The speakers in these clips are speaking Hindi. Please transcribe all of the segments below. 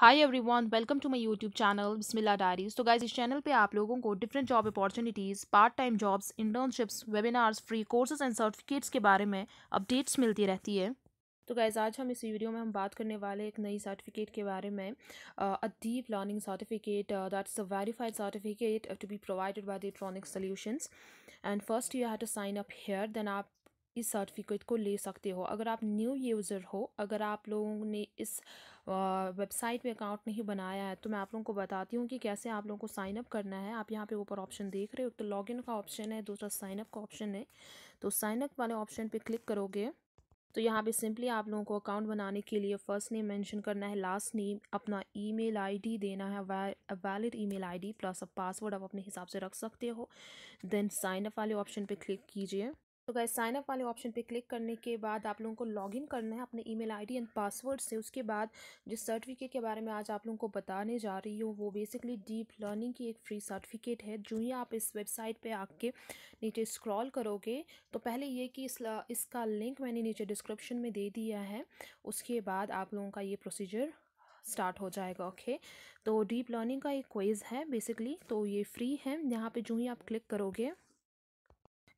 Hi everyone welcome to my YouTube channel Bismillah diaries तो गाइज इस चैनल पे आप लोगों को different job opportunities part time jobs internships webinars free courses and certificates के बारे में अपडेट्स मिलती रहती है तो गैज़ आज हम इस वीडियो में हम बात करने वाले एक नई सर्टिफिकेट के बारे में a deep learning certificate that is a verified certificate to be provided by the electronic solutions and first you have to sign up here then आप इस सर्टिफिकेट को ले सकते हो अगर आप न्यू यूज़र हो अगर आप लोगों ने इस वेबसाइट पे अकाउंट नहीं बनाया है तो मैं आप लोगों को बताती हूँ कि कैसे आप लोगों को साइनअप करना है आप यहाँ पे ऊपर ऑप्शन देख रहे हो तो लॉगिन का ऑप्शन है दूसरा साइनअप का ऑप्शन है तो साइनअप वाले ऑप्शन पर क्लिक करोगे तो यहाँ पे सिंपली आप लोगों को अकाउंट बनाने के लिए फ़र्स्ट नेम मेंशन करना है लास्ट नेम अपना ईमेल आईडी देना है वैलिड ईमेल आईडी प्लस अब पासवर्ड आप अपने हिसाब से रख सकते हो देन साइन अप वाले ऑप्शन पे क्लिक कीजिए तो गए साइन अप वाले ऑप्शन पे क्लिक करने के बाद आप लोगों को लॉगिन करना है अपने ईमेल आईडी एंड पासवर्ड से उसके बाद जिस सर्टिफिकेट के बारे में आज आप लोगों को बताने जा रही हूँ वो बेसिकली डीप लर्निंग की एक फ्री सर्टिफिकेट है जो ही आप इस वेबसाइट पर आके नीचे स्क्रॉल करोगे तो पहले ये कि इस इसका लिंक मैंने नीचे डिस्क्रिप्शन में दे दिया है उसके बाद आप लोगों का ये प्रोसीजर स्टार्ट हो जाएगा ओके okay? तो डीप लर्निंग का एक क्वेज़ है बेसिकली तो ये फ्री है यहाँ पे जो ही आप क्लिक करोगे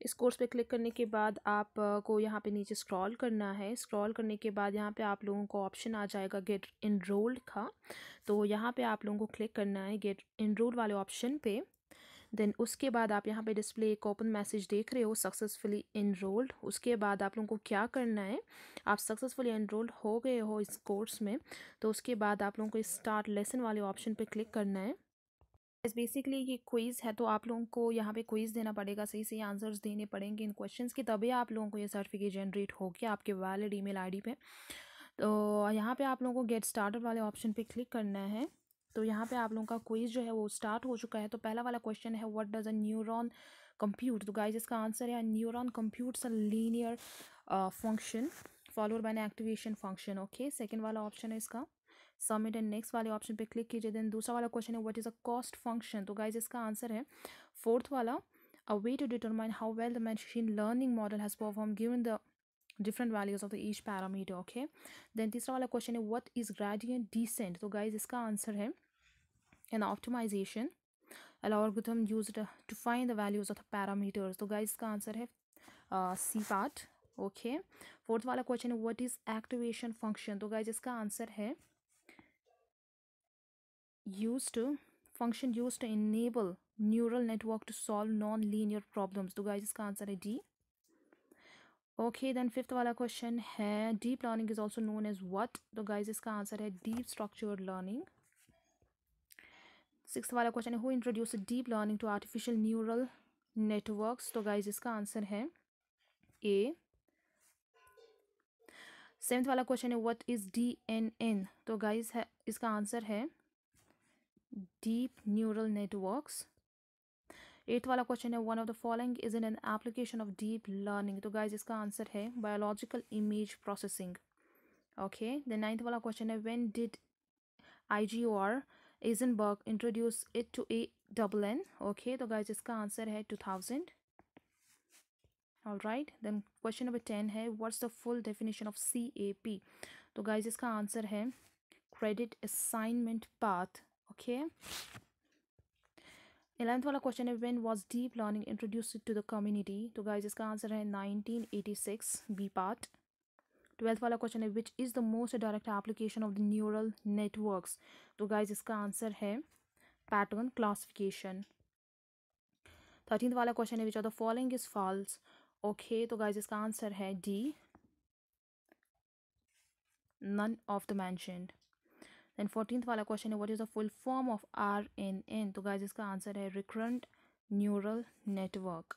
इस कोर्स पे क्लिक करने के बाद आप को यहाँ पे नीचे स्क्रॉल करना है स्क्रॉल करने के बाद यहाँ पे आप लोगों को ऑप्शन आ जाएगा गेट इनरोल्ड का तो यहाँ पे आप लोगों को क्लिक करना है गेट इनरोल्ड वाले ऑप्शन पे देन उसके बाद आप यहाँ पे डिस्प्ले एक ओपन मैसेज देख रहे हो सक्सेसफुली इनरोल्ड उसके बाद आप लोगों को क्या करना है आप सक्सेसफुली इनरोल्ड हो गए हो इस कोर्स में तो उसके बाद आप लोगों को स्टार्ट लेसन वाले ऑप्शन पर क्लिक करना है इस बेसिकली ये क्विज़ है तो आप लोगों को यहाँ पे क्विज़ देना पड़ेगा सही सही आंसर्स देने पड़ेंगे इन क्वेश्चंस के तभी आप लोगों को ये सर्टिफिकेट जनरेट होगी आपके वैलिड ईमेल आईडी पे तो यहाँ पे आप लोगों को गेट स्टार्टर वाले ऑप्शन पे क्लिक करना है तो यहाँ पे आप लोगों का क्विज़ जो है वो स्टार्ट हो चुका है तो पहला वाला क्वेश्चन है what does a neuron compute तो गाइज इसका आंसर है neuron compute a linear function followed by an activation function okay second वाला ऑप्शन है इसका सबमिट एंड नेक्स्ट वाले ऑप्शन पे क्लिक कीजिए देन दूसरा वाला क्वेश्चन है what is a cost function तो गाइज इसका आंसर है फोर्थ वाला a way to determine how well the machine learning model has perform given the different values of the each parameter okay then तीसरा वाला क्वेश्चन है वट इज़ ग्रेडियंट डिसेंट तो गाइज इसका आंसर है an optimisation algorithm use to find the values of the parameters तो गाइज इसका आंसर है सी पार्ट ओके फोर्थ वाला क्वेश्चन है व्हाट इज एक्टिवेशन फंक्शन तो गाइज इसका आंसर है used to function used to enable neural network to solve non-linear तो गाइज इसका आंसर है डी ओके देन फिफ्थ वाला क्वेश्चन है deep learning is also known as what तो गाइज इसका आंसर है डीप स्ट्रक्चर्ड लर्निंग सिक्स वाला क्वेश्चन है who introduce deep learning to artificial neural network तो गाइज इसका आंसर है ए सेवन्थ वाला क्वेश्चन है what is D N N तो गाइज है इसका आंसर है डीप न्यूरल नेटवर्क्स एट वाला क्वेश्चन है one of the following is in an application of deep learning तो गाइज इसका आंसर है biological image processing okay the ninth वाला क्वेश्चन है when did I G O R Aizenberg introduce it to a double N okay तो गाइज इसका आंसर है two thousand all right then question number ten है what's the full definition of C A P तो गाइज इसका आंसर है credit assignment path okay 11th वाला क्वेश्चन है when was deep learning introduced to the community तो गाइज इसका आंसर है nineteen eighty six B part twelfth वाला क्वेश्चन है which is the most direct application of the neural networks तो गाइज इसका आंसर है पैटर्न क्लासिफिकेशन थर्टीन वाला क्वेश्चन है which are the following is false okay तो गाइज इसका आंसर है D none of the mentioned then fourteen वाला क्वेश्चन है what is the full form of R N N तो गाइज इसका आंसर है recurrent neural network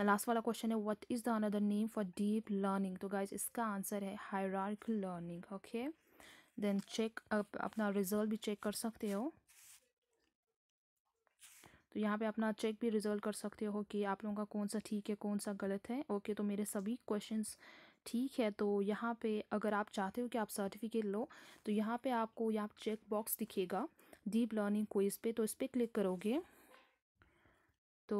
the last वाला क्वेश्चन है what is the another name for deep learning तो गाइज इसका आंसर है hierarchical learning okay then check अपना रिजल्ट भी चेक कर सकते हो तो यहाँ पे अपना चेक भी रिजल्ट कर सकते हो कि आप लोगों का कौन सा ठीक है कौन सा गलत है ओके तो मेरे सभी क्वेश्चंस ठीक है तो यहाँ पे अगर आप चाहते हो कि आप सर्टिफिकेट लो तो यहाँ पे आपको यहाँ चेक बॉक्स दिखेगा डीप लर्निंग इस पे तो इस पर क्लिक करोगे तो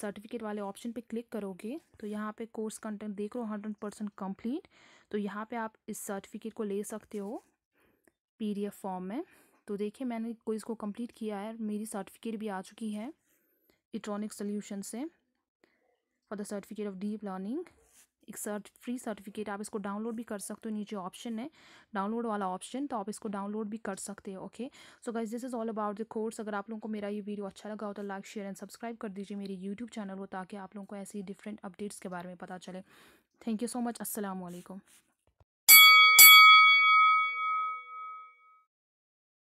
सर्टिफिकेट वाले ऑप्शन पे क्लिक करोगे तो यहाँ पे कोर्स कंटेंट देख लो हंड्रेड परसेंट कम्प्लीट तो यहाँ पे आप इस सर्टिफिकेट को ले सकते हो पीडीएफ फॉर्म में तो देखिए मैंने कोई इसको कंप्लीट किया है मेरी सर्टिफिकेट भी आ चुकी है इलेक्ट्रॉनिक सोल्यूशन से for the certificate of deep learning एक सर्ट फ्री सर्टिफिकेट आप इसको डाउनलोड भी कर सकते हो नीचे ऑप्शन है डाउनलोड वाला ऑप्शन तो आप इसको डाउनलोड भी कर सकते हो okay so guys this is all about the course अगर आप लोगों को मेरा ये वीडियो अच्छा लगा हो तो लाइक शेयर एंड सब्सक्राइब कर दीजिए मेरे यूट्यूब चैनल को ताकि आप लोगों को ऐसी डिफरेंट अपडेट्स के बारे में पता चले thank you so much Aslam